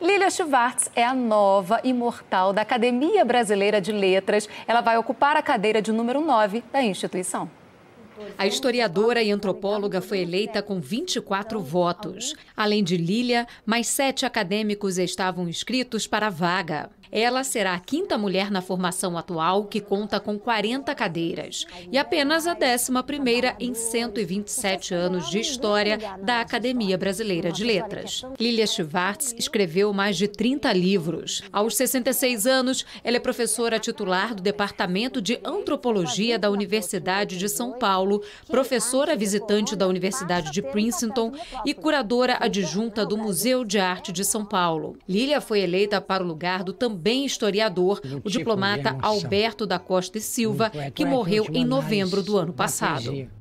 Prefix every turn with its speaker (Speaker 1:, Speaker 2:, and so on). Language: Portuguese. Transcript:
Speaker 1: Lilia Schwartz é a nova imortal da Academia Brasileira de Letras. Ela vai ocupar a cadeira de número 9 da instituição. A historiadora e antropóloga foi eleita com 24 votos. Além de Lilia, mais sete acadêmicos estavam inscritos para a vaga. Ela será a quinta mulher na formação atual, que conta com 40 cadeiras, e apenas a décima primeira em 127 anos de história da Academia Brasileira de Letras. Lilia Schwartz escreveu mais de 30 livros. Aos 66 anos, ela é professora titular do Departamento de Antropologia da Universidade de São Paulo, professora visitante da Universidade de Princeton e curadora adjunta do Museu de Arte de São Paulo. Lilia foi eleita para o lugar do também também historiador, o tipo diplomata Alberto da Costa e Silva, é que morreu em novembro do ano passado.